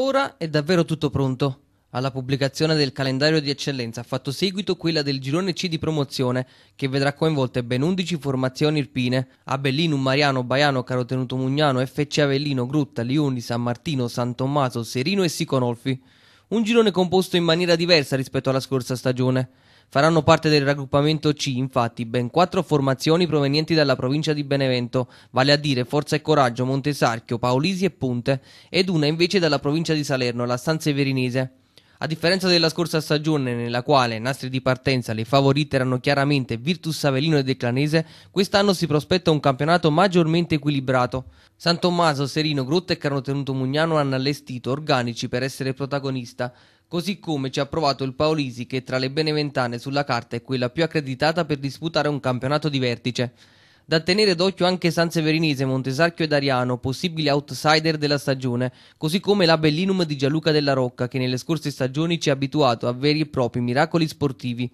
Ora è davvero tutto pronto. Alla pubblicazione del calendario di eccellenza ha fatto seguito quella del girone C di promozione, che vedrà coinvolte ben 11 formazioni irpine: Abellino, Mariano, Baiano, Carotenuto Mugnano, FC Avellino, Grutta, Lioni, San Martino, San Tommaso, Serino e Siconolfi. Un girone composto in maniera diversa rispetto alla scorsa stagione. Faranno parte del raggruppamento C, infatti, ben quattro formazioni provenienti dalla provincia di Benevento, vale a dire Forza e Coraggio, Montesarchio, Paolisi e Punte, ed una invece dalla provincia di Salerno, la San Severinese. A differenza della scorsa stagione, nella quale nastri di partenza le favorite erano chiaramente Virtus Avellino e Declanese, quest'anno si prospetta un campionato maggiormente equilibrato. San Tommaso, Serino, Grotta e Carnotenuto Mugnano hanno allestito organici per essere protagonista, così come ci ha provato il Paolisi che tra le beneventane sulla carta è quella più accreditata per disputare un campionato di vertice. Da tenere d'occhio anche Sanseverinese, Montesarchio ed Ariano, possibili outsider della stagione, così come la Bellinum di Gianluca Della Rocca, che nelle scorse stagioni ci ha abituato a veri e propri miracoli sportivi.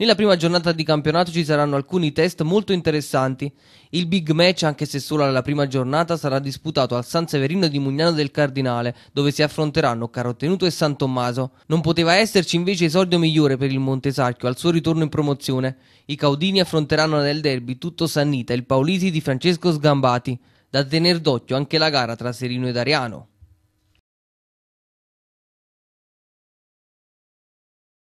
Nella prima giornata di campionato ci saranno alcuni test molto interessanti. Il big match, anche se solo alla prima giornata, sarà disputato al San Severino di Mugnano del Cardinale, dove si affronteranno Carottenuto e San Tommaso. Non poteva esserci invece esordio migliore per il Montesarchio al suo ritorno in promozione. I Caudini affronteranno nel derby tutto Sannita il Paulisi di Francesco Sgambati. Da tener d'occhio anche la gara tra Serino ed Ariano.